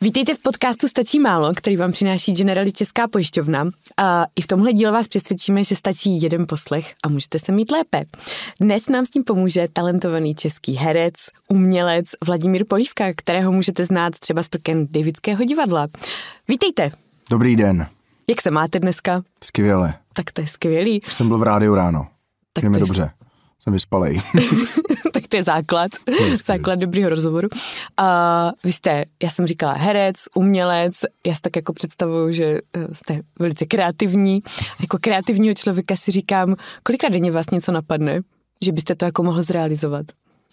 Vítejte v podcastu Stačí málo, který vám přináší Generali Česká pojišťovna. A i v tomhle díle vás přesvědčíme, že stačí jeden poslech a můžete se mít lépe. Dnes nám s tím pomůže talentovaný český herec, umělec Vladimír Polívka, kterého můžete znát třeba z prken Davidského divadla. Vítejte. Dobrý den. Jak se máte dneska? Skvěle. Tak to je skvělý. Jsem byl v rádiu ráno. Tak je dobře jsem vyspalej. tak to je základ, Vždycky. základ dobrýho rozhovoru. A vy jste, já jsem říkala herec, umělec, já si tak jako představuju, že eh, jste velice kreativní. Jako kreativního člověka si říkám, kolikrát denně vás něco napadne, že byste to jako mohl zrealizovat?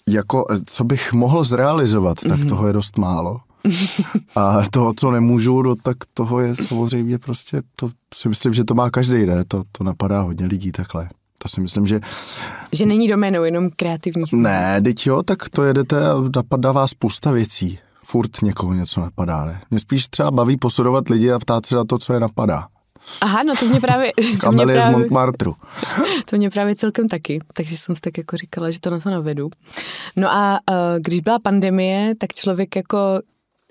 Jako, eh, co bych mohl zrealizovat, tak mm-hmm. toho je dost málo. A to, co nemůžu, no, tak toho je samozřejmě prostě, to si myslím, že to má každý, ne? To, to napadá hodně lidí takhle. To si myslím, že... Že není doménou jenom kreativních. Ne, teď jo, tak to jedete a napadá vás spousta věcí. Furt někoho něco napadá, ne? Mě spíš třeba baví posudovat lidi a ptát se na to, co je napadá. Aha, no to mě právě... Kamel je z Montmartru. to mě právě celkem taky, takže jsem si tak jako říkala, že to na to navedu. No a uh, když byla pandemie, tak člověk jako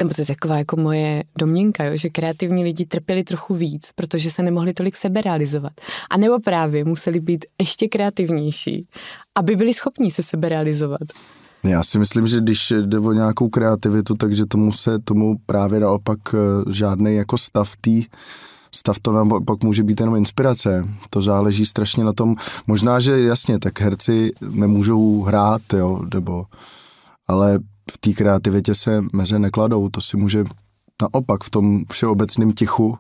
nebo to je taková jako moje domněnka, jo, že kreativní lidi trpěli trochu víc, protože se nemohli tolik seberealizovat. A nebo právě museli být ještě kreativnější, aby byli schopni se seberealizovat. Já si myslím, že když jde o nějakou kreativitu, takže tomu se tomu právě naopak eh, žádný jako stav tý, stav to naopak pak může být jenom inspirace. To záleží strašně na tom. Možná, že jasně, tak herci nemůžou hrát, jo, nebo ale v té kreativitě se meze nekladou, to si může naopak v tom všeobecném tichu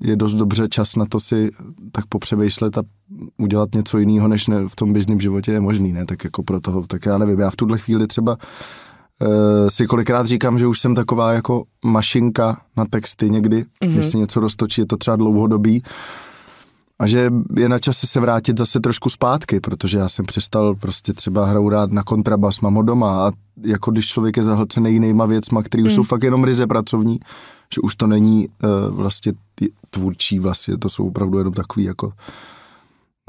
je dost dobře čas na to si tak popřemýšlet a udělat něco jiného, než ne, v tom běžném životě je možný, ne? Tak jako pro toho, tak já nevím, já v tuhle chvíli třeba e, si kolikrát říkám, že už jsem taková jako mašinka na texty někdy, mm-hmm. když mhm. se něco roztočí, je to třeba dlouhodobý, a že je na čase se vrátit zase trošku zpátky, protože já jsem přestal prostě třeba rád na kontrabas, mám ho doma a jako když člověk je zahlcený jinýma věcma, které mm. jsou fakt jenom ryze pracovní, že už to není uh, vlastně tvůrčí vlastně, to jsou opravdu jenom takový jako,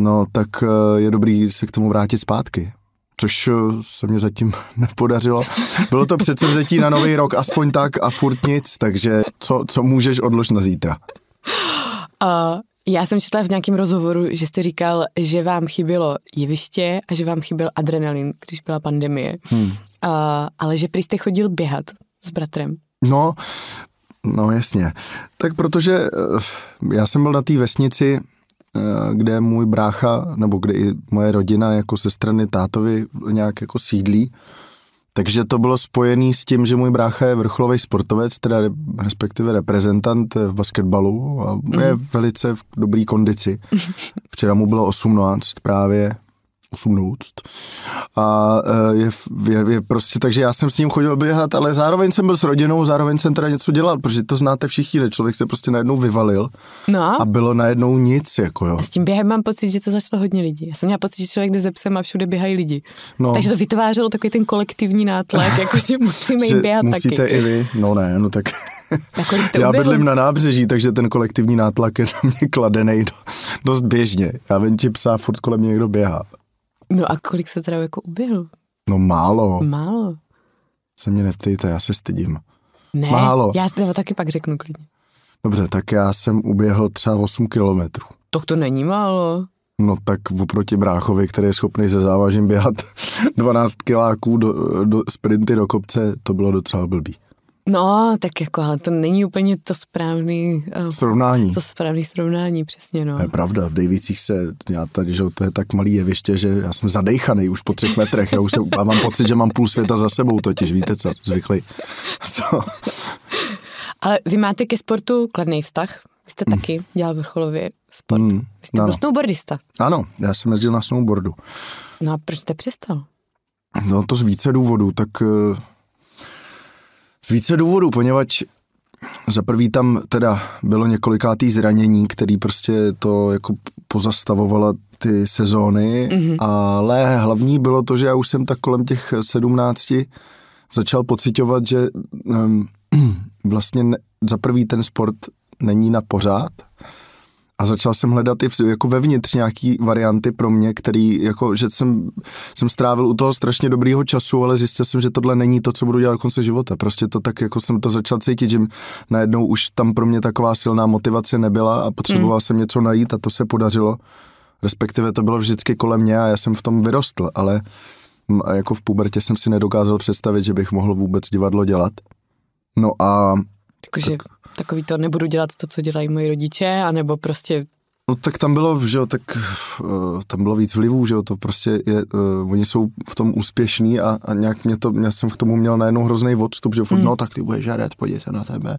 no tak uh, je dobrý se k tomu vrátit zpátky. Což eh, se mě zatím nepodařilo. Bylo to přece vzetí na nový rok, aspoň tak a furt nic, takže co, co můžeš odlož na zítra? A já jsem četla v nějakém rozhovoru, že jste říkal, že vám chybělo jeviště a že vám chyběl adrenalin, když byla pandemie. Hmm. Uh, ale že prý jste chodil běhat s bratrem. No, no jasně. Tak protože eh, já jsem byl na té vesnici, eh, kde můj brácha, nebo kde i moje rodina jako se strany tátovi nějak jako sídlí. Takže to bylo spojené s tím, že můj brácha je vrcholový sportovec, teda respektive reprezentant v basketbalu a je mm. velice v dobrý kondici. Včera mu bylo 18 právě, 18. A e, je, je, je prostě, takže já jsem s ním chodil běhat, ale zároveň jsem byl s rodinou, zároveň jsem teda něco dělal, protože to znáte všichni, že člověk se prostě najednou vyvalil no. a bylo najednou nic, jako jo. A s tím během mám pocit, že to začalo hodně lidí. Já jsem měla pocit, že člověk jde ze psem a všude běhají lidi. No. Takže to vytvářelo takový ten kolektivní nátlak, jakože musíme jít běhat musíte taky. i vy, no ne, no tak... já bydlím na nábřeží, takže ten kolektivní nátlak je na mě kladený dost běžně. Já vím, že psa furt kolem mě někdo běhá. No a kolik se teda jako uběhl? No málo. Málo. Se mě neptejte, já se stydím. Ne, málo. já to taky pak řeknu klidně. Dobře, tak já jsem uběhl třeba 8 kilometrů. Tak to není málo. No tak oproti bráchovi, který je schopný se závažím běhat 12 kiláků do, do sprinty do kopce, to bylo docela blbý. No, tak jako, ale to není úplně to správný... Eh, srovnání. To správný srovnání, přesně, no. To je pravda, v Dejvicích se, já tady, že to je tak malý jeviště, že já jsem zadejchaný už po třech metrech, já už se, já mám pocit, že mám půl světa za sebou totiž, víte co, zvyklý. Co? ale vy máte ke sportu kladný vztah, vy jste mm. taky dělal vrcholově sport. Mm, vy jste ano. byl snowboardista. Ano, já jsem jezdil na snowboardu. No a proč jste přestal? No to z více důvodů, tak eh, z více důvodů, poněvadž za prvý tam teda bylo několikátý zranění, který prostě to jako pozastavovala ty sezóny, mm-hmm. ale hlavní bylo to, že já už jsem tak kolem těch sedmnácti začal pocitovat, že um, vlastně ne, za prvý ten sport není na pořád, a začal jsem hledat i v, jako vevnitř nějaký varianty pro mě, který, jako, že jsem, jsem strávil u toho strašně dobrýho času, ale zjistil jsem, že tohle není to, co budu dělat do konce života. Prostě to tak, jako jsem to začal cítit, že najednou už tam pro mě taková silná motivace nebyla a potřeboval mm. jsem něco najít a to se podařilo. Respektive to bylo vždycky kolem mě a já jsem v tom vyrostl, ale jako v pubertě jsem si nedokázal představit, že bych mohl vůbec divadlo dělat. No a... Takže tak, takový to nebudu dělat to, co dělají moji rodiče, anebo prostě No tak tam bylo, že jo, tak uh, tam bylo víc vlivů, že jo, to prostě je, uh, oni jsou v tom úspěšní a, a nějak mě to, já jsem k tomu měl najednou hrozný odstup, že jo, mm. no tak ty budeš žádat, podívejte na tebe.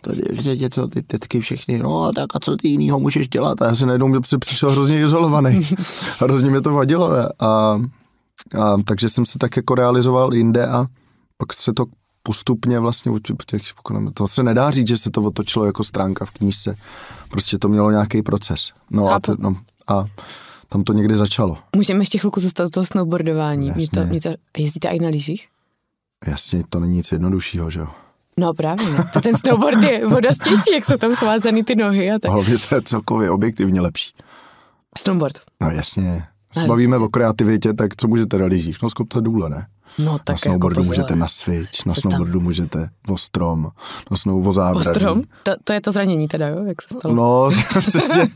To je, je to ty tetky všechny, no tak a co ty jinýho můžeš dělat? A já jsem najednou mě přišel hrozně izolovaný. hrozně mě to vadilo. A, a, takže jsem se tak jako realizoval jinde a pak se to postupně vlastně těch, to se nedá říct, že se to otočilo jako stránka v knížce. Prostě to mělo nějaký proces. No a, t, no a tam to někdy začalo. Můžeme ještě chvilku zůstat u toho snowboardování. Mě to, mě to, jezdíte i na lyžích? Jasně, to není nic jednoduššího, že jo? No právě, ne. To ten snowboard je voda stěžší, jak jsou tam svázaný ty nohy a tak. Hlavně to je celkově objektivně lepší. Snowboard. No jasně. Zbavíme o kreativitě, tak co můžete na lyžích? No skopte důle, ne? No, tak na jako snowboardu jako můžete na switch, na snowboardu tam. můžete o strom, na snou o zábradu. strom? To, to, je to zranění teda, jo? Jak se stalo? No, přesně.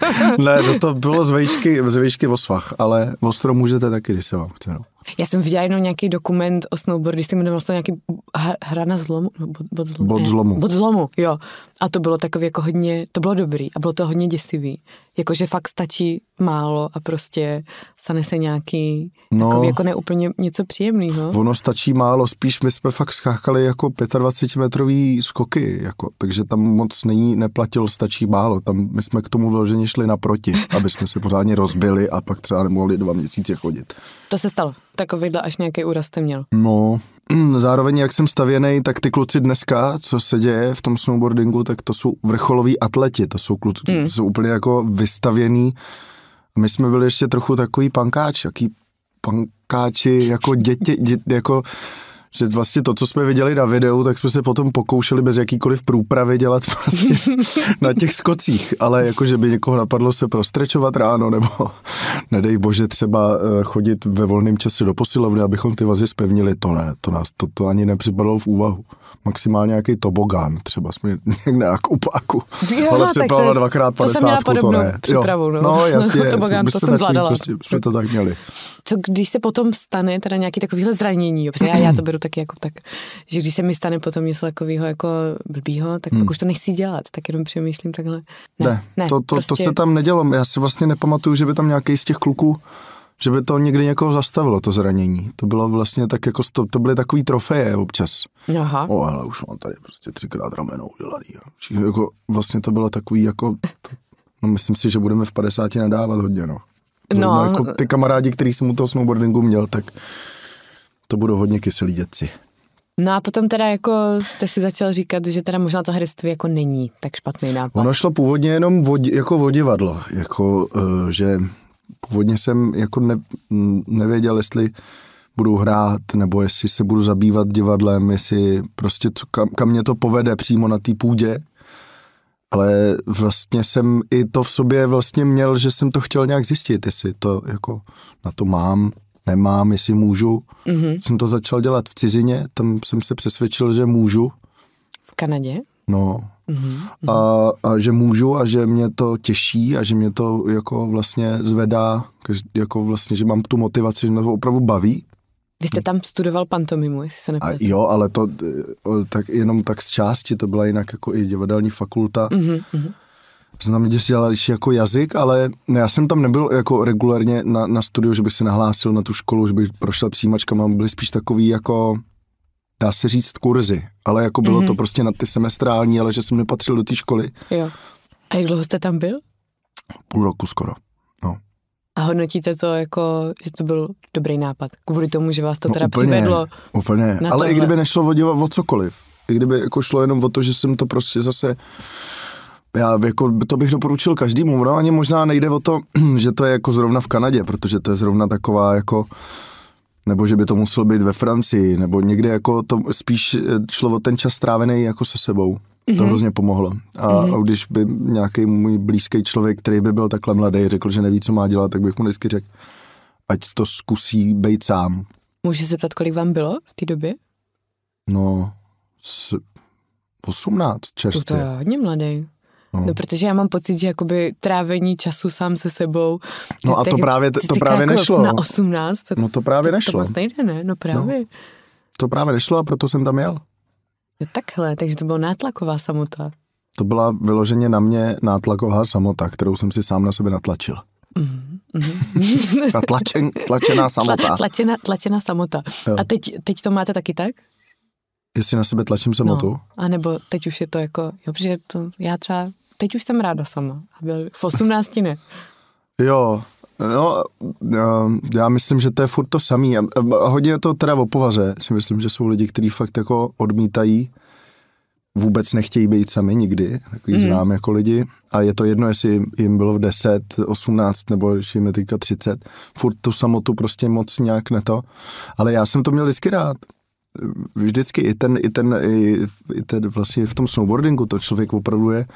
ne, no to bylo z vejšky, z vejšky o svach, ale o strom můžete taky, když se vám chce. No. Já jsem viděla jenom nějaký dokument o snowboardu, když jsem jmenoval to nějaký hra na zlomu, no, bod, bod zlomu. Bod zlomu. bod zlomu, jo. A to bylo takové jako hodně, to bylo dobrý a bylo to hodně děsivý. Jakože fakt stačí málo a prostě stane se nějaký no, takový jako neúplně něco příjemného ono stačí málo, spíš my jsme fakt skákali jako 25-metrový skoky, jako, takže tam moc není, neplatil stačí málo, tam my jsme k tomu vloženě šli naproti, aby jsme se pořádně rozbili a pak třeba nemohli dva měsíce chodit. To se stalo, takovýhle až nějaký úraz jste měl. No, mm, zároveň jak jsem stavěný, tak ty kluci dneska, co se děje v tom snowboardingu, tak to jsou vrcholoví atleti, to jsou kluci, mm. jsou úplně jako vystavěný, my jsme byli ještě trochu takový pankáč, jaký pankáči, jako děti, děti jako že vlastně to, co jsme viděli na videu, tak jsme se potom pokoušeli bez jakýkoliv průpravy dělat vlastně na těch skocích, ale jako, že by někoho napadlo se prostrečovat ráno, nebo nedej bože třeba eh, chodit ve volném čase do posilovny, abychom ty vazy spevnili, to ne, to nás, to, to ani nepřipadlo v úvahu maximálně nějaký tobogán, třeba jsme někde na kupáku. Jo, ale no, přeplava dvakrát padesátku, to, to ne. Přípravu, no. no jasně, tobogán, to, to jsem zvládala. Prostě, jsme to tak měli. Co když se potom stane teda nějaký takovýhle zranění, jo? protože já, já to beru taky jako tak, že když se mi stane potom něco takového jako blbýho, tak hmm. pak už to nechci dělat, tak jenom přemýšlím takhle. Ne, ne, ne to, to, prostě... to se prostě- tam nedělo, já si vlastně nepamatuju, že by tam nějaký z těch kluků že by to někdy někoho jako zastavilo, to zranění. To bylo vlastně tak jako, to, to byly takový trofeje občas. Aha. O, hele, už mám tady prostě třikrát rameno udělaný. Všichni, jako, vlastně to bylo takový jako, to, no myslím si, že budeme v 50 nadávat hodně, no. Zrovna no. Jako ty kamarádi, který jsem u toho snowboardingu měl, tak to budou hodně kyselí děci. No a potom teda jako jste si začal říkat, že teda možná to herectví jako není tak špatný nápad. Ono šlo původně jenom vodi, jako vodivadlo, jako eh, že původně jsem jako ne, nevěděl, jestli budu hrát, nebo jestli se budu zabývat divadlem, jestli prostě co, kam, kam mě to povede přímo na té půdě. Ale vlastně jsem i to v sobě vlastně měl, že jsem to chtěl nějak zjistit, jestli to jako na to mám, nemám, jestli můžu. Mm-hmm. Jsem to začal dělat v cizině, tam jsem se přesvědčil, že můžu. V Kanadě? No, Mm-hmm. A, a že můžu a že mě to těší a že mě to jako vlastně zvedá, jako vlastně, že mám tu motivaci, že mě to opravdu baví. Vy jste tam studoval pantomimu, jestli se nepletu. Jo, ale to tak jenom tak z části, to byla jinak jako i divadelní fakulta. Mm-hmm. mm-hmm. že tam dělal jako jazyk, ale já jsem tam nebyl jako regulérně na, na studiu, že bych se nahlásil na tu školu, že bych prošel přijímačkama, byly spíš takový jako dá se říct, kurzy, ale jako bylo mm-hmm. to mhm. prostě na ty semestrální, ale že jsem nepatřil do té školy. Jo. A jak dlouho jste tam byl? Půl roku skoro, no. A hodnotíte to jako, že to byl dobrý nápad, kvůli tomu, že vás to no, teda úplně, přivedlo Úplně, na ale tohle. i kdyby nešlo o, o cokoliv, i kdyby jako šlo jenom o to, že jsem to prostě zase já jako, to bych doporučil každému, no ani možná nejde o to, že to je jako zrovna v Kanadě, protože to je zrovna taková jako nebo že by to muselo být ve Francii, nebo někde jako to spíš eh, šlo o ten čas strávený jako se sebou. To mm-hmm. hrozně pomohlo. A, mm-hmm. a mhm. když by nějaký můj blízký člověk, který by byl takhle mladý, řekl, že neví, co má dělat, tak bych mu vždycky řekl, ať to zkusí být sám. Můžu se zeptat, kolik vám bylo v té době? No, s 18 čerstvě. To je hodně mladý. No. no, protože já mám pocit, že jakoby trávení času sám se sebou. no a to právě, to právě jako nešlo. Na 18. To, no to právě to, nešlo. To moc nejde, ne? No právě. No, to právě nešlo a proto jsem tam jel. No takhle, takže to byla nátlaková samota. To byla vyloženě na mě nátlaková samota, kterou jsem si sám na sebe natlačil. Mm-hmm. tlačen, tlačená samota. Tla, tlačená, tlačená samota. Jo. A teď, teď to máte taky tak? Jestli na sebe tlačím samotu? No, a nebo teď už je to jako, jo, protože to, já třeba teď už jsem ráda sama. A byl v 18 ne. Jo, no, já myslím, že to je furt to samý. Hodně to teda o povaře. Si myslím, že jsou lidi, kteří fakt jako odmítají, vůbec nechtějí být sami nikdy, takový mm. znám jako lidi. A je to jedno, jestli jim bylo v 10, 18 nebo jestli jim je teďka 30. Furt tu samotu prostě moc nějak ne to. Ale já jsem to měl vždycky rád vždycky i ten, i ten, i, i ten vlastně v tom snowboardingu to člověk opravdu je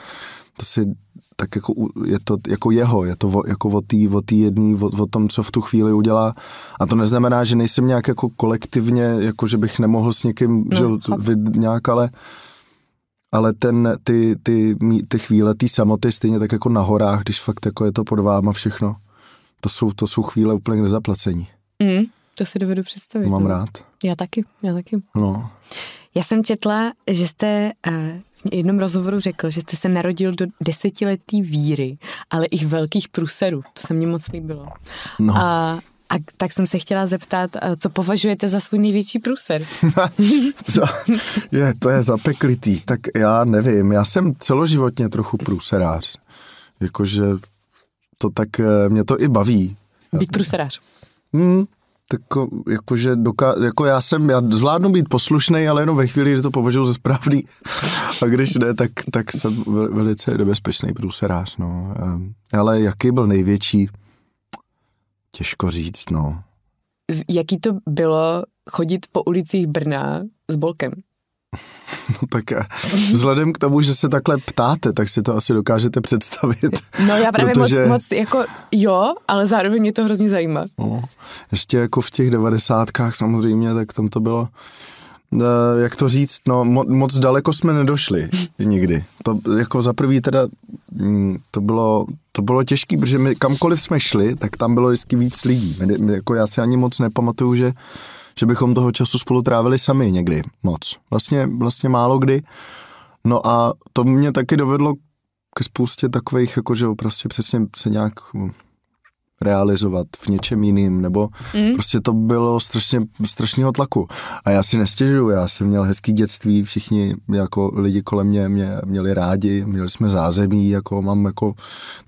to si tak jako je to jako jeho, je to jako o té o jedné, jedný, o, o, tom, co v tu chvíli udělá. A to neznamená, že nejsem nějak jako kolektivně, jako že bych nemohl s někým, no, že, vy, nějak, ale ale ten, ty, ty, ty, ty chvíle, ty samoty, stejně tak jako na horách, když fakt jako je to pod váma všechno, to jsou, to jsou chvíle úplně k nezaplacení. Mm, to si dovedu představit. To mám no. rád. Já taky, já taky. No. Já jsem četla, že jste eh, v jednom rozhovoru řekl, že jste se narodil do desetiletí víry, ale i velkých průserů. To se mně moc líbilo. No. A, a tak jsem se chtěla zeptat, eh, co považujete za svůj největší průser? to, je, to je zapeklitý. Tak já nevím, já jsem celoživotně trochu průserář. Jakože to tak, eh, mě to i baví. Být průserář. Hmm, tako, jakože doká, jako já jsem, já zvládnu být poslušný, ale jenom ve chvíli, kdy to považuji za správný. A když ne, tak, tak jsem velice nebezpečný průserář, no. Ehm, ale jaký byl největší? Těžko říct, no. Jaký to bylo chodit po ulicích Brna s bolkem? No tak eh, vzhledem k tomu, že se takhle ptáte, tak si to asi dokážete představit. No já právě protože... moc, moc jako jo, ale zároveň mě to hrozně zajímá. No, ještě jako v těch devadesátkách samozřejmě, tak tam to bylo eh, jak to říct, no mo- moc daleko jsme nedošli nikdy. To jako za prvý teda mm, to bylo, to bylo těžký, protože my kamkoliv jsme šli, tak tam bylo vždycky víc lidí. My, my, jako já si ani moc nepamatuju, že že bychom toho času spolu trávili sami někdy moc. Vlastně, vlastně málo kdy. No a to mě taky dovedlo k spoustě takových, jako že prostě přesně se nějak hm, realizovat v něčem jiným, nebo mm. prostě to bylo strašně, strašného tlaku. A já si nestěžuju, já jsem měl hezký dětství, všichni jako lidi kolem mě, mě měli rádi, měli jsme zázemí, jako mám jako,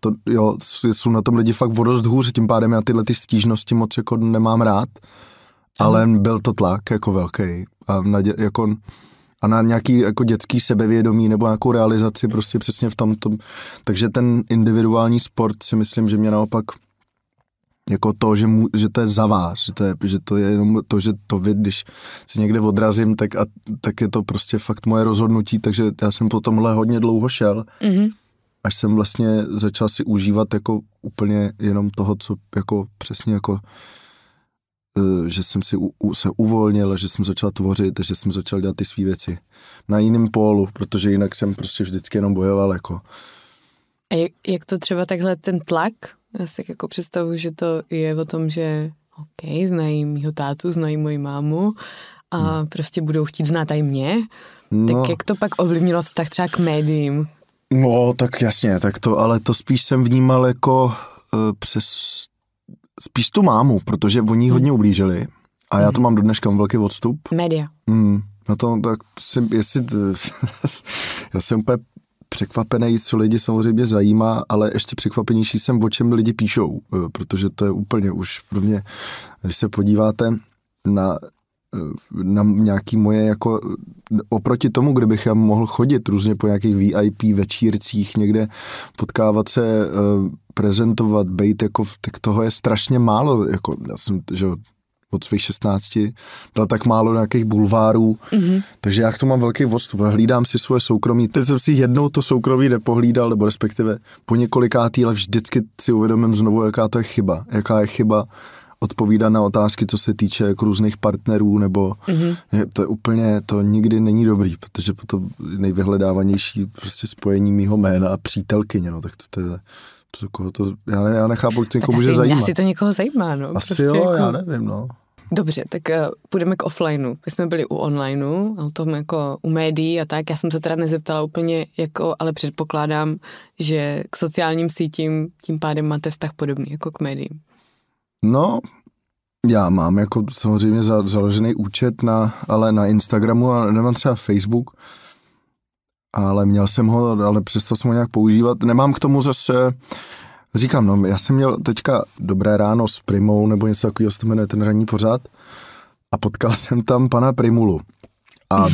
to, jo, jsou na tom lidi fakt vodost hůř, tím pádem já tyhle ty stížnosti moc jako nemám rád ale byl to tlak jako velký a na, dě, jako, a na nějaký jako dětský sebevědomí nebo nějakou realizaci prostě přesně v tomto. Takže ten individuální sport si myslím, že mě naopak jako to, že, mu, že to je za vás, že to je, že to je jenom to, že to vy, když si někde odrazím, tak, a, tak je to prostě fakt moje rozhodnutí, takže já jsem po tomhle hodně dlouho šel, mm-hmm. až jsem vlastně začal si užívat jako úplně jenom toho, co jako přesně jako Eh, že jsem si u, u, se uvolnil, že jsem začal tvořit, že jsem začal dělat ty své věci na jiném pólu, protože jinak jsem prostě vždycky jenom bojoval jako. A jak, jak to třeba takhle ten tlak? Já si jako představu, že to je o tom, že OK, znají mýho tátu, znají moji mámu a no. prostě budou chtít znát i mě. No. Tak jak to pak ovlivnilo vztah třeba k médiím? No, tak jasně, tak to, ale to spíš jsem vnímal jako eh, přes Spíš tu mámu, protože oni hodně hmm. ublížili. A já to hmm. mám do dneška mám velký odstup. Media. Hmm, no to tak si, jestli, já jsem úplně překvapený, co lidi samozřejmě zajímá, ale ještě překvapenější jsem, o čem lidi píšou, eh, protože to je úplně už pro mě, když se podíváte na eh, na nějaký moje jako oproti tomu, kde bych já mohl chodit různě po nějakých VIP večírcích někde, potkávat se eh, prezentovat, být jako, tak toho je strašně málo, jako já jsem, že od svých 16 dal tak málo nějakých bulvárů, mm-hmm. takže já k tomu mám velký odstup. Hlídám si svoje soukromí. Teď jsem si jednou to soukromí nepohlídal, nebo respektive po několikátý, ale vždycky si uvědomím znovu, jaká to je chyba. Jaká je chyba odpovídat na otázky, co se týče jako různých partnerů, nebo mm-hmm. je, to je úplně, to nikdy není dobrý, protože to nejvyhledávanější prostě spojení mýho jména a přítelkyně, no, tak to, to je to, koho to, já, ne, já nechápu, jak to může zajímat. Asi to někoho zajímá, no. Asi prostě jo, jako... já nevím, no. Dobře, tak uh, půjdeme k offlineu. My jsme byli u onlineu, a o tom jako u médií a tak. Já jsem se teda nezeptala úplně, jako, ale předpokládám, že k sociálním sítím tím pádem máte vztah podobný jako k médiím. No, já mám jako samozřejmě za, založený účet na, ale na Instagramu a nemám třeba Facebook, uh, ale měl jsem ho, ale přesto jsem ho nějak používat. Nemám k tomu zase, říkám, no, já jsem měl teďka dobré ráno s Primou, nebo něco takového se to jmenuje, ten ranní pořád, a potkal jsem tam pana Primulu. A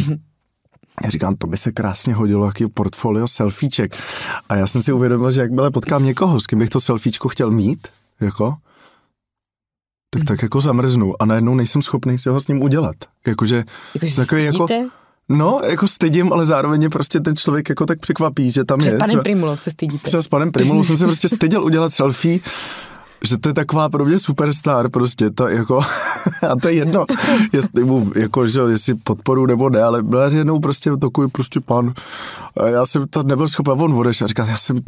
já říkám, to by se krásně hodilo, jaký portfolio selfieček. A já jsem si uvědomil, že jakmile potkám někoho, s kým bych to selfiečko chtěl mít, jako, tak mhm. tak jako zamrznu a najednou nejsem schopný si ho s ním udělat. Jakože, jako, takový jako, No, jako stydím, ale zároveň prostě ten člověk jako tak překvapí, že tam Před je. Před panem Primulou se stydíte. Třeba s panem Primulou jsem se prostě styděl udělat selfie, že to je taková pro mě superstar prostě, to jako, a to je jedno, jestli mu, jako, že jestli podporu nebo ne, ale byl jednou prostě takový prostě pan, já jsem to nebyl schopen, on odešel a říkal, já jsem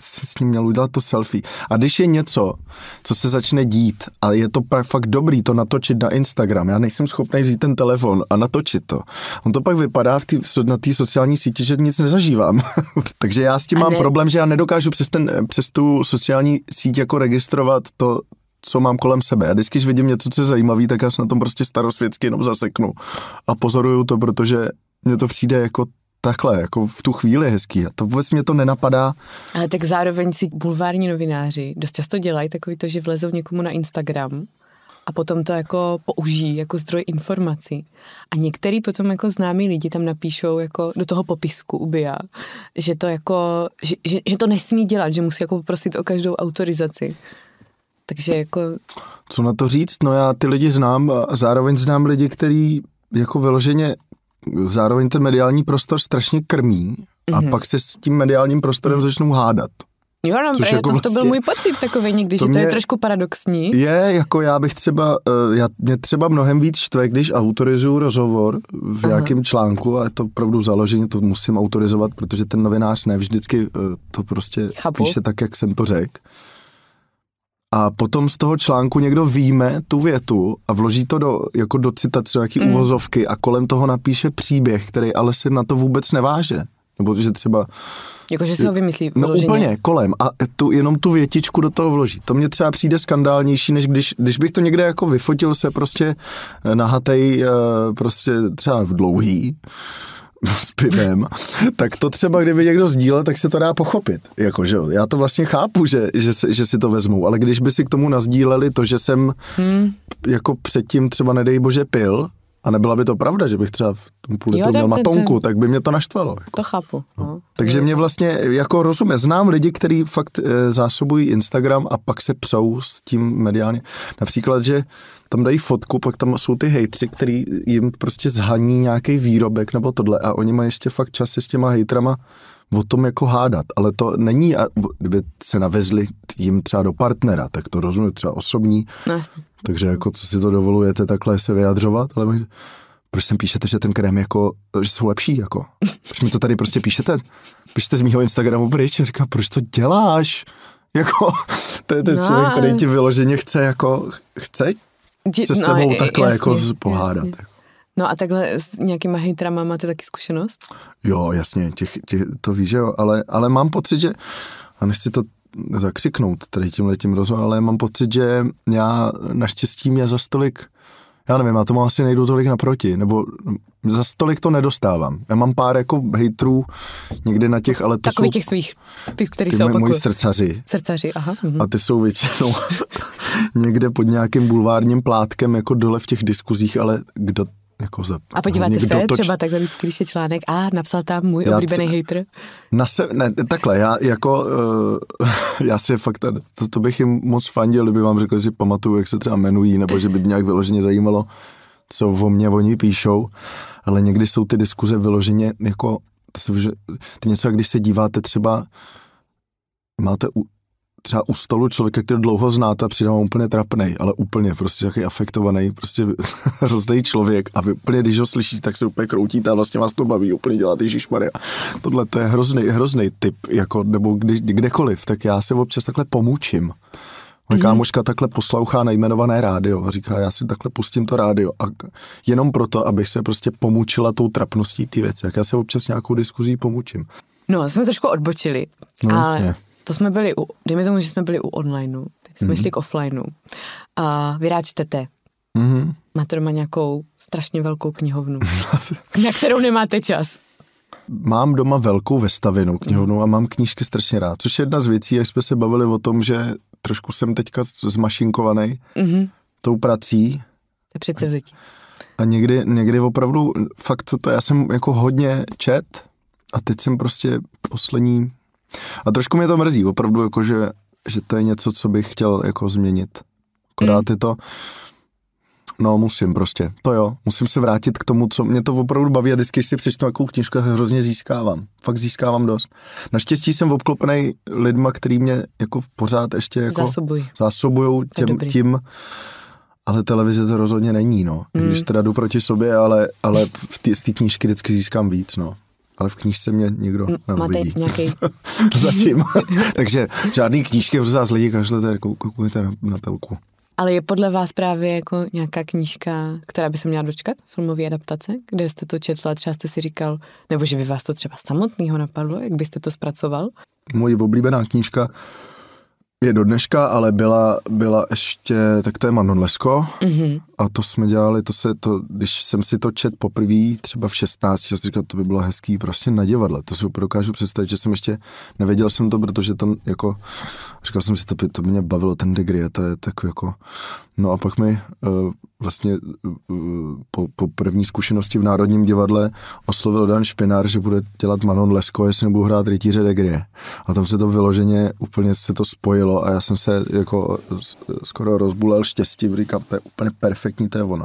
si s ním měl udělat to selfie. A když je něco, co se začne dít a je to fakt dobrý to natočit na Instagram, já nejsem schopný vzít ten telefon a natočit to. On to pak vypadá v tý, na té sociální síti, že nic nezažívám. Takže já s tím mám problém, že já nedokážu přes, ten, přes tu sociální síť jako registrovat vnímat to, co mám kolem sebe. A vždycky, když vidím něco, co je zajímavé, tak já se na tom prostě starosvětsky jenom zaseknu. A pozoruju to, protože mně to přijde jako takhle, jako v tu chvíli hezký. A to vůbec mě to nenapadá. Ale tak zároveň si bulvární novináři dost často dělají takový to, že vlezou někomu na Instagram a potom to jako použijí jako zdroj informací. A některý potom jako známí lidi tam napíšou jako do toho popisku UBIA, že to jako, že, že, že to nesmí dělat, že musí jako poprosit o každou autorizaci. Takže jako... Co na to říct? No já ty lidi znám a zároveň znám lidi, kteří jako vyloženě zároveň ten mediální prostor strašně krmí a mm-hmm. pak se s tím mediálním prostorem mm-hmm. začnou hádat. Jo, no, právě jako to, vlastně, to byl vlastně můj pocit takový někdy, to že to je trošku paradoxní. Je, jako já bych třeba, eh, já, mě třeba mnohem víc štve, když autorizuju rozhovor v Aha. nějakém článku a je to opravdu založeně, to musím autorizovat, protože ten novinář ne vždycky eh, to prostě Chápu. píše tak, jak jsem to řekl a potom z toho článku někdo víme tu větu a vloží to do, jako do citace, nějaký mm. uvozovky a kolem toho napíše příběh, který ale se na to vůbec neváže. Nebo že třeba... Jako, že si ho vymyslí no vloženě. No úplně, kolem. A tu, jenom tu větičku do toho vloží. To mě třeba přijde skandálnější, než když, když bych to někde jako vyfotil se prostě nahatej eh, prostě třeba v dlouhý s pivem, tak to třeba, kdyby někdo sdílel, tak se to dá pochopit. Jako, že já to vlastně chápu, že, že, že si to vezmou, ale když by si k tomu nazdíleli to, že jsem hmm. jako předtím třeba, nedej bože, pil, a nebyla by to pravda, že bych třeba v tom půl to měl matonku, tak by mě to naštvalo. Jako. To chápu. No. No. Takže mě vlastně jako rozumě, znám lidi, kteří fakt e, zásobují Instagram a pak se přou s tím mediálně. Například, že tam dají fotku, pak tam jsou ty hejtři, který jim prostě zhaní nějaký výrobek nebo tohle a oni mají ještě fakt čas s těma hejtrama o tom jako hádat, ale to není, kdyby se navezli jim třeba do partnera, tak to rozumím, třeba osobní. No, Takže jako, co si to dovolujete takhle se vyjadřovat, ale my, proč sem píšete, že ten krém jako, že jsou lepší, jako? Proč mi to tady prostě píšete? Píšete z mýho Instagramu pryč a říká, proč to děláš? Jako, to je ten no, člověk, který ti vyloženě chce, jako, chce se s no, tebou takhle jasně, jako pohádat. Jasně. Jako. No a takhle s nějakýma hejtrama máte taky zkušenost? Jo, jasně, těch, těch, to víš, jo, ale, ale mám pocit, že, a nechci to zakřiknout tady tím letím rozhovorem, ale mám pocit, že já naštěstí mě za stolik, já nevím, já tomu asi nejdu tolik naproti, nebo za stolik to nedostávám. Já mám pár jako hejtrů někde na těch, ale to Takový jsou... těch svých, ty, který ty se opakují. Moji srdcaři. Srdcaři, aha. Mhm. A ty jsou většinou někde pod nějakým bulvárním plátkem, jako dole v těch diskuzích, ale kdo jako za, a podíváte se toč... třeba takhle vždycky, když je článek a napsal tam můj já oblíbený c... hater? Na se, ne, takhle, já jako, uh, já si fakt, eh, to, to bych jim moc fandil, kdyby vám řekl, že si pamatuju, jak se třeba jmenují, nebo že by mě nějak vyloženě zajímalo, co o mě oni píšou, ale někdy jsou ty diskuze vyloženě jako, to je něco, jak když se díváte třeba, máte u, třeba u stolu člověka, který dlouho znáte, přijde vám úplně trapný, ale úplně prostě jaký afektovaný, prostě hrozný člověk a vy úplně, když ho slyšíte, tak se úplně kroutíte a vlastně vás to baví, úplně Ježíš Maria. Tohle to je hrozný, hrozný typ, jako, nebo kdy, kdekoliv, tak já se občas takhle pomůčím. Moje mm. kámoška takhle poslouchá nejmenované rádio a říká, já si takhle pustím to rádio. A jenom proto, abych se prostě pomůčila tou trapností ty věci. Jak já se občas nějakou diskuzí pomůčím. No, jsme trošku odbočili. No, ale... jasně to jsme byli u, dejme tomu, že jsme byli u onlineu, tak jsme mm-hmm. šli k offlineu. A vy rád čtete. Mm-hmm. Máte doma nějakou strašně velkou knihovnu, na kterou nemáte čas. Mám doma velkou vestavěnou knihovnu a mám knížky strašně rád, což je jedna z věcí, jak jsme se bavili o tom, že trošku jsem teďka zmašinkovaný mm-hmm. tou prací. To přece vzetí. A někdy, někdy opravdu, fakt to, já jsem jako hodně čet a teď jsem prostě poslední a trošku mě to mrzí, opravdu, jako že, že to je něco, co bych chtěl jako změnit. Akorát mm. je to, no musím prostě, to jo, musím se vrátit k tomu, co mě to opravdu baví a vždycky, když si přečtu nějakou knižku, hrozně získávám, fakt získávám dost. Naštěstí jsem obklopený lidma, který mě jako pořád ještě jako zásobují zásobují těm, tím, ale televize to rozhodně není, no. Mm. Když hmm. teda jdu proti sobě, ale, ale v tý, z té knížky vždycky získám víc, no ale v knížce mě nikdo M- neuvidí. Máte nějaký... Zatím. Takže žádný knížky v z lidí kašlete, koukujete na, na telku. Ale je podle vás právě jako nějaká knížka, která by se měla dočkat, filmové adaptace, kde jste to četl a třeba jste si říkal, nebo že by vás to třeba samotného napadlo, jak byste to zpracoval? Moje oblíbená knížka je do dneška, ale byla, byla ještě, tak to je Manon Lesko mm-hmm. a to jsme dělali, to se to, když jsem si to čet poprvé, třeba v 16, jsem říkal, to by bylo hezký prostě na divadle, to si opravdu dokážu představit, že jsem ještě, nevěděl jsem to, protože to jako, říkal jsem si, to by, to by mě bavilo ten degree, to je tak jako, No a pak mi uh, vlastně uh, po, po první zkušenosti v Národním divadle oslovil Dan Špinár, že bude dělat Manon Lesko, jestli nebudu hrát rytíře de Grie. A tam se to vyloženě úplně se to spojilo a já jsem se jako eh, skoro rozbulel štěstí, říkám, to je úplně perfektní, to je ono.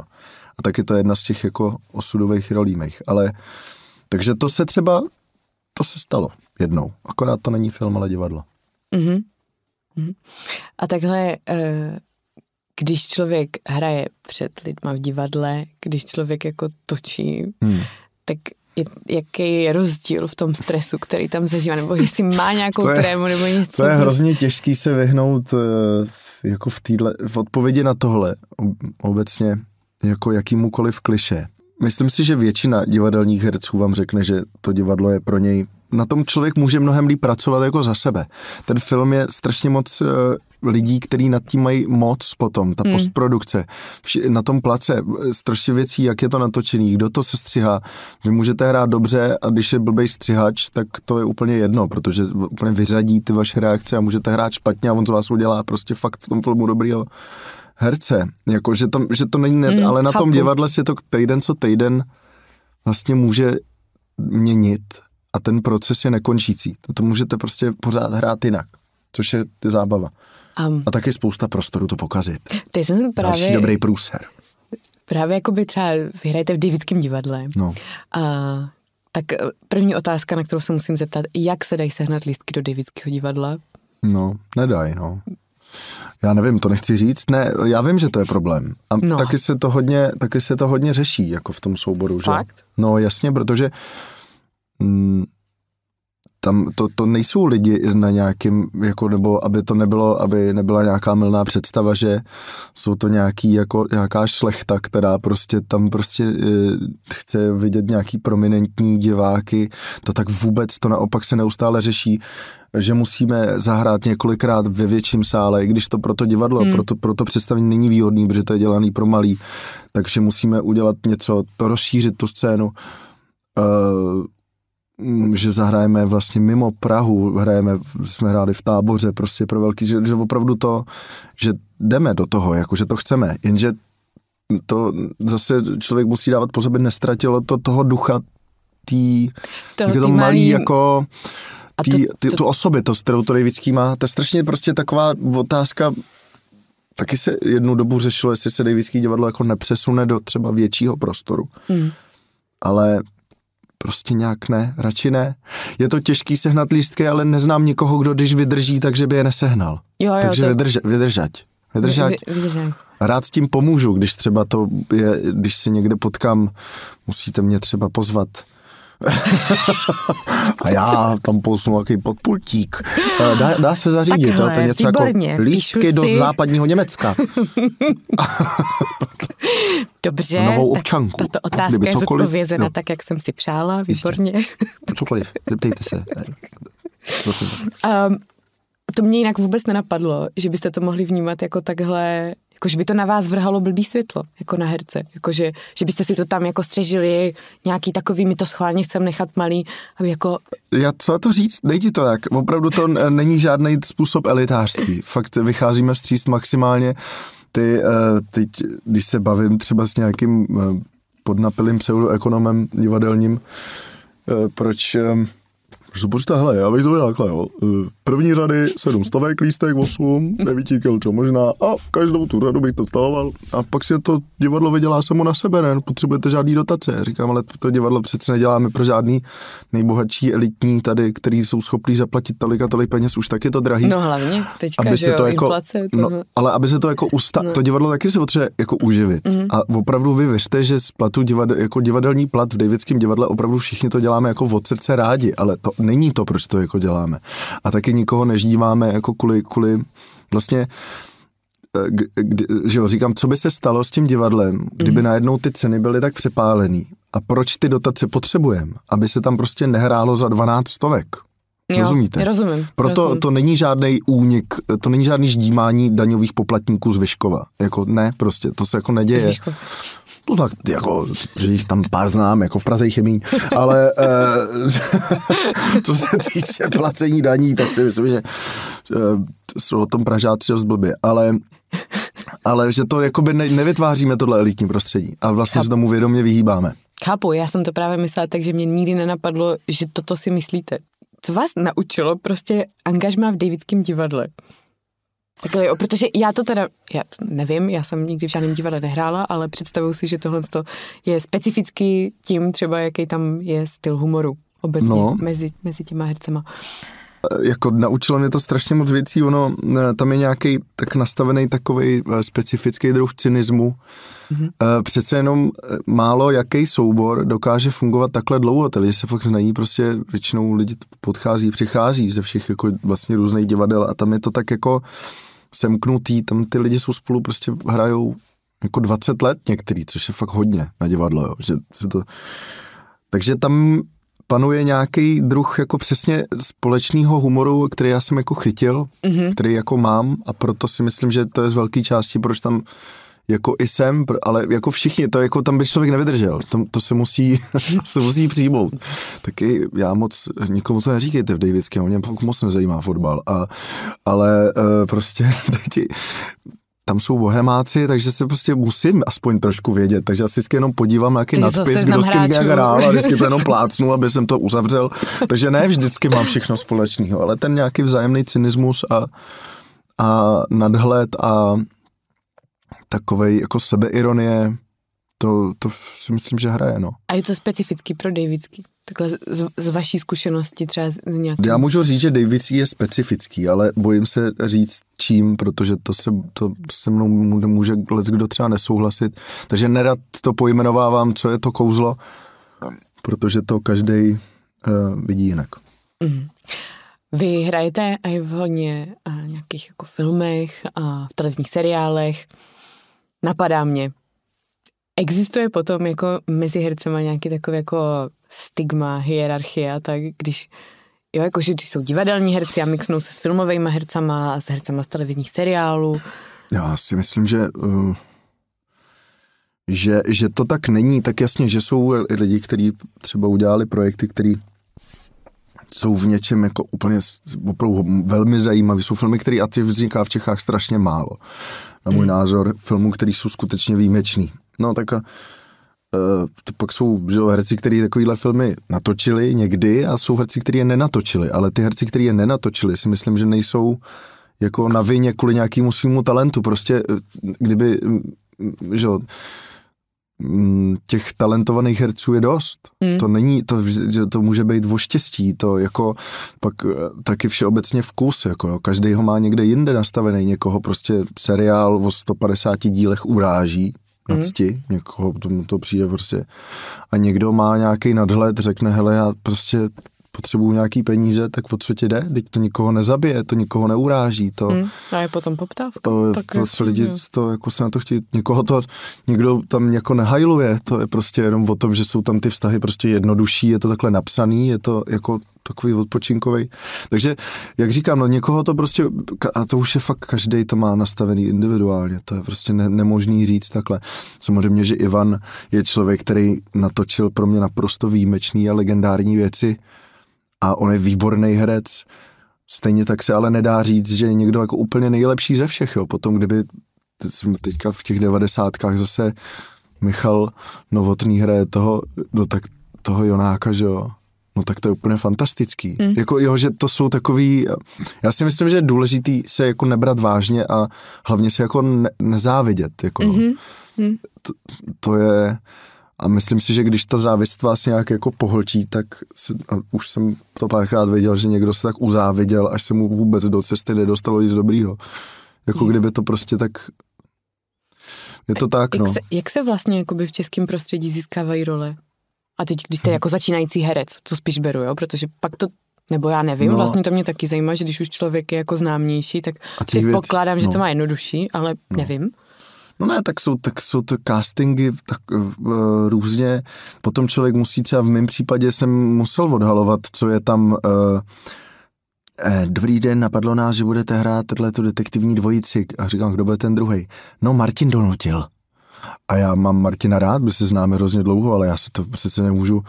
A taky to je jedna z těch jako osudových rolí mých. Ale takže to se třeba, to se stalo jednou. Akorát to není film, ale divadlo. Mhm. Mm-hmm. A takhle Uh když člověk hraje před lidma v divadle, když člověk jako točí, hmm. tak je, jaký je rozdíl v tom stresu, který tam zažívá, nebo jestli má nějakou to je, trému nebo něco. To je hrozně těžký se vyhnout eh, jako v, týdle, v odpovědi na tohle obecně jako jakýmukoliv kliše. Myslím si, že většina divadelních herců vám řekne, že to divadlo je pro něj na tom člověk může mnohem líp pracovat jako za sebe. Ten film je strašně moc eh, lidí, kteří nad tím mají moc potom, ta hmm. postprodukce, na tom place, eh, strašně věcí, jak je to natočený, kdo to se střihá. Vy můžete hrát dobře a když je blbej střihač, tak to je úplně jedno, protože úplně vyřadí ty vaše reakce a můžete hrát špatně a on z vás udělá prostě fakt v tom filmu dobrýho herce. Jako, že, tam, že to není, hmm, ale na chápu. tom divadle si to týden co týden vlastně může měnit a ten proces je nekončící. No to můžete prostě pořád hrát jinak, což je zábava. Um, a taky spousta prostoru to pokazit. Ty jsem právě... Další dobrý průser. Právě jako by třeba vyhrajete v Davidském divadle. No. A, tak eh, první otázka, na kterou se musím zeptat, jak se dají sehnat lístky do Davidského divadla? No, nedají, no. Já nevím, to nechci říct. Ne, já vím, že to je problém. A no. taky, se to hodně, taky se to hodně řeší, jako v tom souboru. Fakt? Že? No jasně, protože uh, Mm, tam to, to nejsou lidi na nějakým, jako, nebo aby to nebylo, aby nebyla nějaká milná představa, že jsou to nějaký, jako, nějaká šlechta, která prostě tam prostě e, chce vidět nějaký prominentní diváky, to tak vůbec, to naopak se neustále řeší, že musíme zahrát několikrát ve větším sále, i když to pro to divadlo, hmm. pro, to, pro to představení není výhodný, protože to je dělaný pro malý, takže musíme udělat něco, to rozšířit tu scénu, e, Mm, že zahrajeme vlastně mimo Prahu, hrajeme, jsme hráli v táboře prostě pro velký, že, že opravdu to, že jdeme do toho, jako že to chceme, jenže to zase člověk musí dávat pozor, sobě, nestratilo to toho ducha tý, tý to malý, malý jako tý, to, tý, to, tu osobitost, kterou to Dejvický má. To je strašně prostě taková otázka, taky se jednu dobu řešilo, jestli se Dejvický divadlo jako nepřesune do třeba většího prostoru. Mm. Ale Prostě nějak ne, radši ne. Je to těžký sehnat lístky, ale neznám nikoho, kdo když vydrží, takže by je nesehnal. Jo, jo, takže to... vydrža, vydržať. Vydržať. Vy, vydržať. Rád s tím pomůžu, když třeba to je, když se někde potkám, musíte mě třeba pozvat. a já tam posunu nějaký podpultík. Eh, dá, dá se zařídit, Takhle, to je něco jako výborně. jako lístky si... do západního Německa. Dobře, novou občanku. tato otázka je zodpovězena no. tak, jak jsem si přála, výborně. No, cokoliv, zeptejte se. um, to mě jinak vůbec nenapadlo, že byste to mohli vnímat jako takhle, jako že by to na vás vrhalo blbý světlo, jako na herce, jako že, že byste si to tam jako střežili nějaký takový, mi to schválně chcem nechat malý, aby jako... Já co na to říct, nejdi to tak, opravdu to není žádný způsob elitářství, fakt vycházíme vstříct maximálně uh, ty eh, teď, když se bavím třeba s nějakým eh, podnapilým pseudoekonomem divadelním, eh, proč že počítá, hele, já bych to udělal takhle, jo. Eh, první řady, sedm stovek, lístek, osm, devítíkel, čo možná, a každou tu řadu bych to stavoval. A pak si to divadlo vydělá samo na sebe, ne? Potřebujete žádný dotace. Říkám, ale to divadlo přece neděláme pro žádný nejbohatší elitní tady, který jsou schopní zaplatit tolik a tolik peněz, už tak je to drahý. No hlavně, teďka, aby se jo, to jako, inflace. No, ale aby se to jako usta, no. to divadlo taky se potřebuje jako uživit. Mm-hmm. A opravdu vy věřte, že z platu divadel, jako divadelní plat v Davidském divadle opravdu všichni to děláme jako od srdce rádi, ale to není to, proč to jako děláme. A taky nikoho neždíváme jako kvůli, kvůli vlastně eh, kdy, že jo, říkám, co by se stalo s tím divadlem, kdyby mm. najednou ty ceny byly tak přepálený. A proč ty dotace potřebujeme? Aby se tam prostě nehrálo za 12 stovek. Jo, Rozumíte? Rozumím. Proto rozumím. to není žádný únik, to není žádný ždímání daňových poplatníků z Vyškova. Jako ne, prostě, to se jako neděje. Z No tak jako, že jich tam pár znám, jako v Praze jich je míň, ale eh, co se týče placení daní, tak si myslím, že eh, jsou o tom Pražáci dost blbě, ale, ale že to jakoby ne, nevytváříme tohle elitní prostředí a vlastně se tomu vědomě vyhýbáme. Chápu, já jsem to právě myslela tak, že mě nikdy nenapadlo, že toto si myslíte. Co vás naučilo prostě angažma v Davidském divadle? Takhle jo, protože já to teda, já nevím, já jsem nikdy v žádném divadle nehrála, ale představuju si, že tohle je specificky tím třeba, jaký tam je styl humoru obecně no. mezi, mezi těma hercema e, jako naučilo mě to strašně moc věcí, ono e, tam je nějaký tak nastavený takový e, specifický druh cynismu. Mm-hmm. Přece jenom málo jaký soubor dokáže fungovat takhle dlouho, tedy se fakt znají, prostě většinou lidi podchází, přichází ze všech jako vlastně různých divadel a tam je to tak jako uh, semknutý, tam ty lidi jsou spolu prostě hrajou jako 20 let některý, což je fakt hodně na divadlo, jo, že se to... Takže tam panuje nějaký druh jako přesně společného humoru, který já jsem jako chytil, mm-hmm. který jako mám a proto si myslím, že to je z velké části, proč tam jako i sem, ale jako všichni, to jako tam by člověk nevydržel, to, to se musí, se musí přijmout. Taky já moc, nikomu to neříkejte v Davidském, mě moc nezajímá fotbal, a, ale uh, prostě teď, tam jsou bohemáci, takže se prostě musím aspoň trošku vědět. Takže asi si vždycky jenom podívám, jaký Ty nadpis, kdo s kým hrál a vždycky to jenom plácnu, aby jsem to uzavřel. Takže ne vždycky mám všechno společného, ale ten nějaký vzájemný cynismus a, a nadhled a takovej jako sebeironie, to, to si myslím, že hraje, no. A je to specifický pro Davidsky? Takhle z, z vaší zkušenosti třeba z nějakého? Já můžu říct, že Davidsky je specifický, ale bojím se říct čím, protože to se, to se mnou může kdo třeba nesouhlasit, takže nerad to pojmenovávám, co je to kouzlo, protože to každý uh, eh, vidí jinak. Mm. Vy hrajete i v hodně uh, nějakých jako filmech a v televizních seriálech. Napadá mě. Existuje potom jako mezi hercema nějaký takový jako stigma, hierarchie a tak když Jo, jakože když jsou divadelní herci a mixnou se s filmovými hercama a s hercama z televizních seriálů. Já si myslím, že, eh, že, že to tak není. Tak jasně, že jsou lidi, kteří třeba udělali projekty, které jsou v něčem jako úplně opravdu velmi zajímavý. Jsou filmy, které a ty vzniká v Čechách strašně málo na můj hmm. názor, filmů, který jsou skutečně výjimečný. No tak a e, to pak jsou že, herci, kteří takovýhle filmy natočili někdy a jsou herci, kteří je nenatočili, ale ty herci, kteří je nenatočili, si myslím, že nejsou jako na vině kvůli nějakému svýmu talentu. Prostě e, kdyby, že, Mm, těch talentovaných herců je dost. Mm. To není, to, to může být o štěstí, to jako pak eh, taky všeobecně vkus, jako jo. každý ho má někde jinde nastavený, někoho prostě seriál o 150 dílech uráží, na hmm. cti, mm. někoho tomu to přijde prostě a někdo má nějaký nadhled, řekne, hele, já prostě potřebuju nějaký peníze, tak o co ti jde? Teď to nikoho nezabije, to nikoho neuráží. To, hmm. A je potom poptávka. To, tak to, prostě lidi hmm. to, jako se na to chtějí, nikoho to, nikdo tam jako nehajluje, to je prostě jenom o tom, že jsou tam ty vztahy prostě jednodušší, je to takhle napsaný, je to jako takový odpočinkový. Takže, jak říkám, no někoho to prostě, a to už je fakt, každý to má nastavený individuálně, to je prostě ne, nemožný říct takhle. Samozřejmě, že Ivan je člověk, který natočil pro mě naprosto výjimečný a legendární věci, a on je výborný herec. Stejně tak se ale nedá říct, že je někdo jako úplně nejlepší ze všech. Jo. Potom, kdyby jsme teďka v těch devadesátkách zase Michal Novotný hraje toho, no tak toho Jonáka, že jo. No tak to je úplně fantastický. Mm. Jako jo, že to jsou takový, já si myslím, že je důležitý se jako nebrat vážně a hlavně se jako ne, nezávidět, jako no. mm-hmm. mm. to, to je, a myslím si, že když ta závist vás nějak jako pohltí, tak se, a už jsem to párkrát věděl, že někdo se tak uzáviděl, až se mu vůbec do cesty nedostalo nic dobrýho. Jako je. kdyby to prostě tak... Je to tak, no. Jak se, jak se vlastně jakoby v českém prostředí získávají role? A teď, když jste hm. jako začínající herec, co spíš beru, jo? Protože pak to nebo já nevím, no. vlastně to mě taky zajímá, že když už člověk je jako známější, tak předpokládám, věc, no. že to no. má jednodušší, ale no. nevím. No ne, tak jsou, tak jsou to castingy tak, uh, různě. Potom člověk musí třeba v mém případě jsem musel odhalovat, co je tam... Uh, Dobrý den, napadlo nás, že budete hrát tu detektivní dvojici. A říkám, kdo bude ten druhý? No, Martin donutil. A já mám Martina rád, my se známe hrozně dlouho, ale já se to přece nemůžu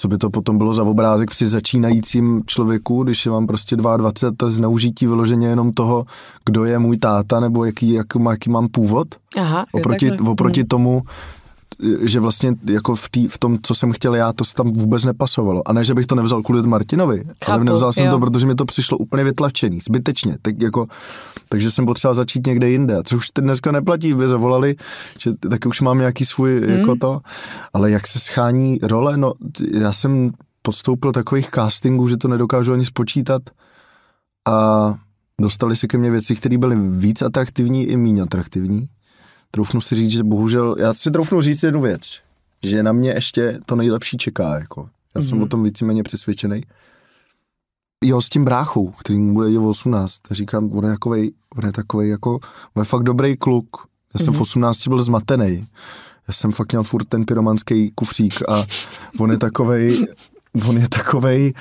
co by to potom bylo za obrázek při začínajícím člověku, když je vám prostě 22 a zneužití vyloženě jenom toho, kdo je můj táta nebo jaký, jaký, jaký mám původ. Aha, oproti jo, oproti hmm. tomu, že vlastně jako v, tý, v tom, co jsem chtěl já, to se tam vůbec nepasovalo. A ne, že bych to nevzal kvůli Martinovi, Chápu, ale nevzal jsem jo. to, protože mi to přišlo úplně vytlačený, zbytečně. Tak jako, takže jsem potřeba začít někde jinde, a což už dneska neplatí, by zavolali, že tak už mám nějaký svůj hmm. jako to. Ale jak se schání role, no já jsem podstoupil takových castingů, že to nedokážu ani spočítat. A dostali se ke mně věci, které byly víc atraktivní i méně atraktivní troufnu si říct, že bohužel, já si troufnu říct jednu věc, že na mě ještě to nejlepší čeká, jako. Já mm-hmm. jsem mhm. o tom víceméně přesvědčený. Jo, s tím bráchou, který mu bude 18, tak říkám, on je, jakovej, on je takovej jako, on je fakt dobrý kluk. Já jsem mm-hmm. v 18 mhm. byl zmatený. Já jsem fakt měl furt ten pyromanský kufřík a on je takovej, on je takovej,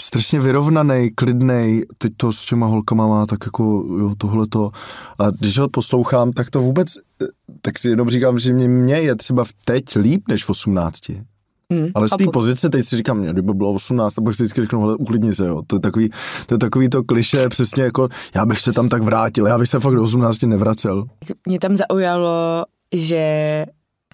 strašně vyrovnaný, klidný, teď to s těma holkama má tak jako jo, tohleto. A když ho poslouchám, tak to vůbec, tak si jenom říkám, že mě, mě je třeba v teď líp než v 18. Hmm, ale z té po... pozice teď si říkám, mě, kdyby bylo 18, tak bych si vždycky řeknu, no, uklidni se, jo. To je takový to, je takový to kliše, přesně jako, já bych se tam tak vrátil, já bych se fakt do 18 nevracel. Mě tam zaujalo, že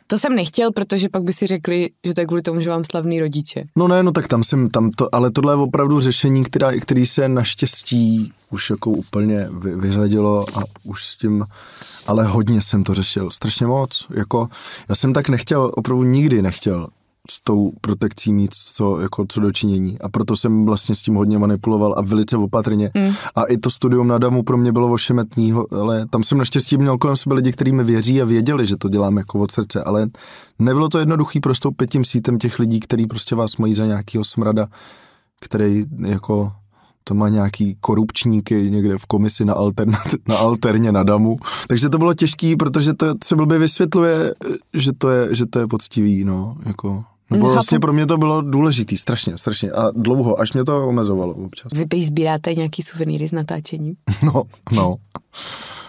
to jsem nechtěl, protože pak by si řekli, že to je kvůli tomu, že mám slavný rodiče. No ne, no tak tam jsem, tam to, ale tohle je opravdu řešení, která, který se naštěstí už jako úplně vy, vyřadilo a už s tím, ale hodně jsem to řešil, strašně moc, jako já jsem tak nechtěl, opravdu nikdy nechtěl s tou protekcí mít co, jako, co dočinění. A proto jsem vlastně s tím hodně manipuloval a velice opatrně. Mm. A i to studium na Damu pro mě bylo ošemetný, ale tam jsem naštěstí měl kolem sebe lidi, kteří mi věří a věděli, že to dělám jako od srdce, ale nebylo to jednoduchý prostoupit tím sítem těch lidí, který prostě vás mají za nějakýho smrada, který jako to má nějaký korupčníky někde v komisi na, altern, na alterně na damu. Takže to bylo těžké, protože to se blbě vysvětluje, že to je, že to je poctivý, no, jako nebo no, vlastně pro mě to bylo důležitý, strašně, strašně. A dlouho, až mě to omezovalo občas. Vy pej sbíráte nějaký suvenýry z natáčení? No, no.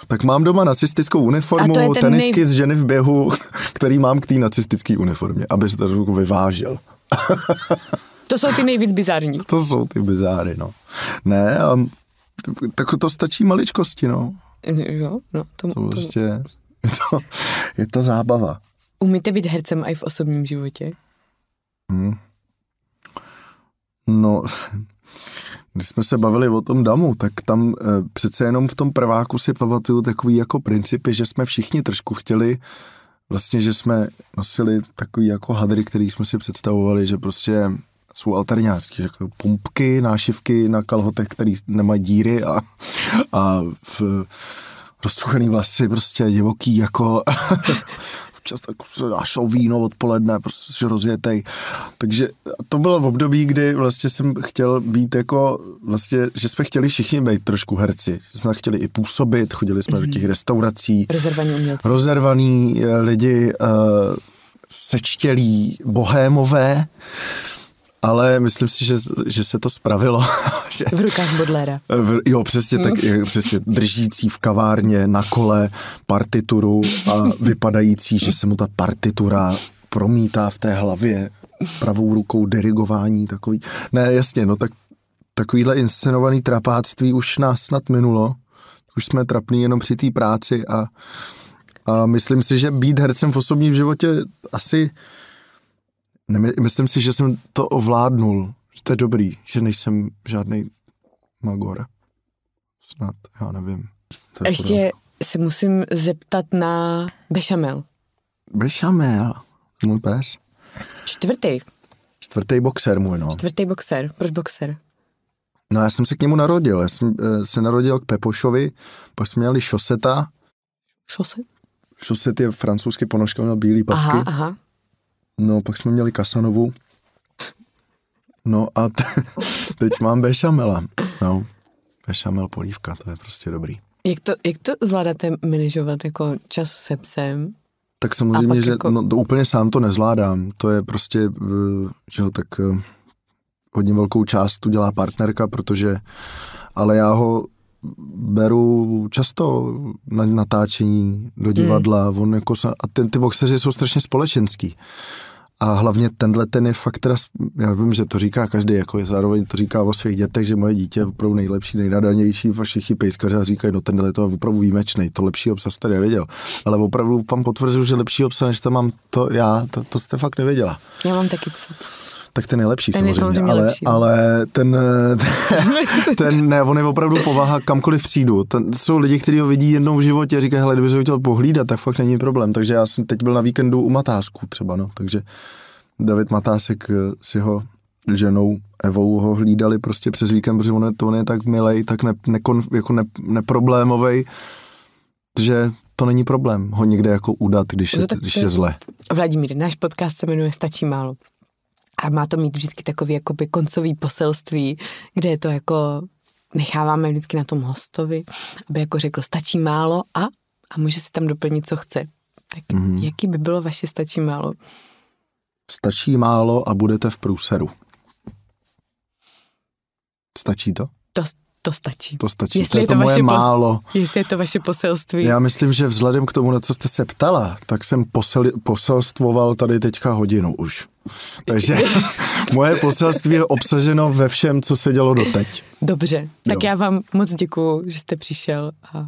Tak mám doma nacistickou uniformu, tenisky nej... z ženy v běhu, který mám k té nacistické uniformě, aby se to vyvážel. to jsou ty nejvíc bizární. To jsou ty bizáry, no. Ne, a, tak to stačí maličkosti, no. Jo, no. To, to, prostě, Je, to, je to zábava. Umíte být hercem i v osobním životě? Hmm. No, když jsme se bavili o tom damu, tak tam e, přece jenom v tom prváku si pamatuju takový jako principy, že jsme všichni trošku chtěli, vlastně, že jsme nosili takový jako hadry, který jsme si představovali, že prostě jsou alterňácký, jako pumpky, nášivky na kalhotech, který nemají díry a, a v roztruchaný vlasy, prostě divoký jako občas tak se prostě dáš víno odpoledne, prostě jsi rozjetej. Takže to bylo v období, kdy vlastně jsem chtěl být jako, vlastně, že jsme chtěli všichni být trošku herci. Že jsme chtěli i působit, chodili jsme mm-hmm. do mhm. těch restaurací. rozervaní umělci. Rozervaní eh, lidi, uh, sečtělí bohémové. Uh, ale myslím si, že, že se to spravilo. že, v rukách Bodlera. V, jo, přesně tak, přesně držící v kavárně na kole partituru a vypadající, že se mu ta partitura promítá v té hlavě pravou rukou dirigování takový. Ne, jasně, no tak takovýhle inscenovaný trapáctví už nás snad minulo. Už jsme trapní jenom při té práci a, a myslím si, že být hercem v osobním životě asi ne, myslím si, že jsem to ovládnul. To je dobrý, že nejsem žádný magor. Snad, já nevím. Je Ještě pravda. se musím zeptat na bešamel. Bešamel, můj pes. Čtvrtý. Čtvrtý boxer můj, no. Čtvrtý boxer. Proč boxer? No já jsem se k němu narodil. Já jsem eh, se narodil k Pepošovi, pak jsme měli Šoseta. Šoset? Šoset je francouzský ponožka, měl bílý packy. Aha, aha. No, pak jsme měli Kasanovu. No a t- teď mám bešamela. No, bešamel polívka, to je prostě dobrý. Jak to, jak to zvládáte manažovat jako čas se psem? Tak samozřejmě, že jako... no, to úplně sám to nezvládám. To je prostě, eh, že jo, tak eh, hodně velkou část tu dělá partnerka, protože, ale já ho beru často na natáčení do hmm. divadla. Mm. On jako se, a ten, ty boxeři jsou strašně společenský. A hlavně tenhle ten je fakt teda, já vím, že to říká každý, jako je zároveň to říká o svých dětech, že moje dítě je opravdu nejlepší, nejnadanější, a všichni pejskaři říkají, no tenhle to je opravdu výjimečný, to lepší obsah jste nevěděl. Ale opravdu vám potvrzuju, že lepší obsah, než to mám to já, to, to jste fakt nevěděla. Já mám taky psa tak ten je lepší ten samozřejmě, je samozřejmě ale, lepší. No. ale ten, ten, ne, on je opravdu povaha, kamkoliv přijdu. Ten, jsou lidi, kteří ho vidí jednou v životě a říkají, hele, kdyby se ho chtěl pohlídat, tak fakt není problém. Takže já jsem teď byl na víkendu u Matásku třeba, no, takže David Matásek eh, si ho ženou Evou ho hlídali prostě přes víkend, protože on je, to on je tak milej, tak ne, nekon, jako ne, neproblémovej, že to není problém ho někde jako udat, když, no je, když je zle. Vladimír, náš podcast se jmenuje Stačí málo. A má to mít vždycky takový jakoby koncový poselství, kde je to jako necháváme vždycky na tom hostovi, aby jako řekl stačí málo a, a může si tam doplnit, co chce. Tak mm-hmm. jaký by bylo vaše stačí málo? Stačí málo a budete v průseru. Stačí to? To stačí. To stačí. Jestli to je, to moje vaše málo. Jestli je to vaše poselství. Já myslím, že vzhledem k tomu, na co jste se ptala, tak jsem posel, poselstvoval tady teďka hodinu už. Takže moje poselství je obsaženo ve všem, co se dělo doteď. Dobře, tak jo. já vám moc děkuju, že jste přišel a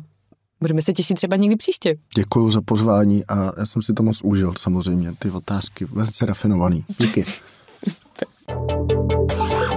budeme se těšit třeba někdy příště. Děkuji za pozvání a já jsem si to moc užil samozřejmě, ty otázky, velice rafinovaný. Díky.